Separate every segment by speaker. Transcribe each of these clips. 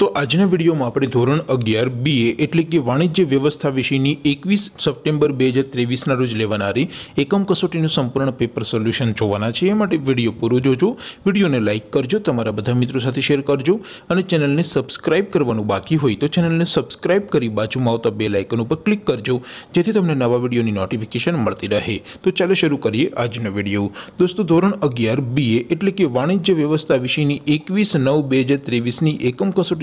Speaker 1: તો આજના વિડીયોમાં આપણે ધોરણ અગિયાર બી એ એટલે કે વાણિજ્ય વ્યવસ્થા વિશેની એકવીસ સપ્ટેમ્બર બે હજાર ત્રેવીસના રોજ લેવાનારી એકમ કસોટીનું સંપૂર્ણ પેપર સોલ્યુશન જોવાના છે એ માટે વિડીયો પૂરો જોજો વિડીયોને લાઇક કરજો તમારા બધા મિત્રો સાથે શેર કરજો અને ચેનલને સબસ્ક્રાઇબ કરવાનું બાકી હોય તો ચેનલને સબસ્ક્રાઇબ કરી બાજુમાં આવતા બે લાઇકન ઉપર ક્લિક કરજો જેથી તમને નવા વિડીયોની નોટિફિકેશન મળતી રહે તો ચાલો શરૂ કરીએ આજનો વિડીયો દોસ્તો ધોરણ અગિયાર બીએ એટલે કે વાણિજ્ય વ્યવસ્થા વિશેની એકવીસ નવ બે હજાર ત્રેવીસની એકમ કસોટી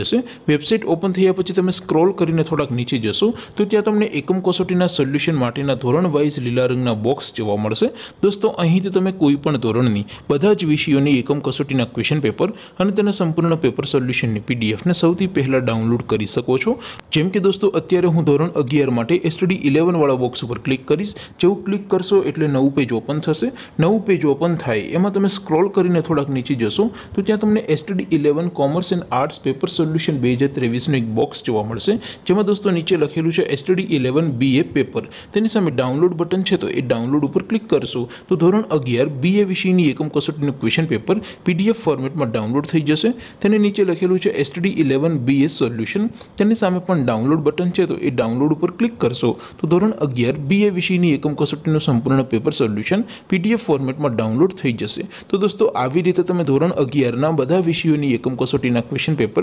Speaker 1: જેસે વેબસાઈટ ઓપન થઈયા પછી તમે સ્ક્રોલ કરીને થોડક નીચે જશો તો ત્યાં તમને એકમ કસોટીના સોલ્યુશન માટેના ધોરણ વાઈસ લીલા રંગના બોક્સ જોવા મળશે દોસ્તો અહીંથી તમે કોઈ પણ ધોરણની બધા જ વિષયોની એકમ કસોટીના ક્વેશ્ચન પેપર અને તેના સંપૂર્ણ પેપર સોલ્યુશનની પીડીએફ ને સૌથી પહેલા ડાઉનલોડ કરી શકો છો જેમ કે દોસ્તો અત્યારે હું ધોરણ 11 માટે STD 11 વાળા બોક્સ ઉપર ક્લિક કરીશ જેવું ક્લિક કરશો એટલે નવું પેજ ઓપન થશે નવું પેજ ઓપન થાય એમાં તમે સ્ક્રોલ કરીને થોડક નીચે જશો તો ત્યાં તમને STD 11 commerce and arts paper solution બેજ 23 નો એક બોક્સ જોવા મળશે જેમાં દોસ્તો નીચે લખેલું છે STD 11 BA પેપર તેની સામે ડાઉનલોડ બટન છે તો એ ડાઉનલોડ ઉપર ક્લિક કરશો તો ધોરણ 11 BA વિષયની એકમ કસોટીનો ક્વેશ્ચન પેપર PDF ફોર્મેટમાં ડાઉનલોડ થઈ જશે તેની નીચે લખેલું છે STD 11 BA સોલ્યુશન તેની સામે પણ ડાઉનલોડ બટન છે તો એ ડાઉનલોડ ઉપર ક્લિક કરશો તો ધોરણ 11 BA વિષયની એકમ કસોટીનો સંપૂર્ણ પેપર સોલ્યુશન PDF ફોર્મેટમાં ડાઉનલોડ થઈ જશે તો દોસ્તો આવી રીતે તમે ધોરણ 11 ના બધા વિષયોની એકમ કસોટીના ક્વેશ્ચન પેપર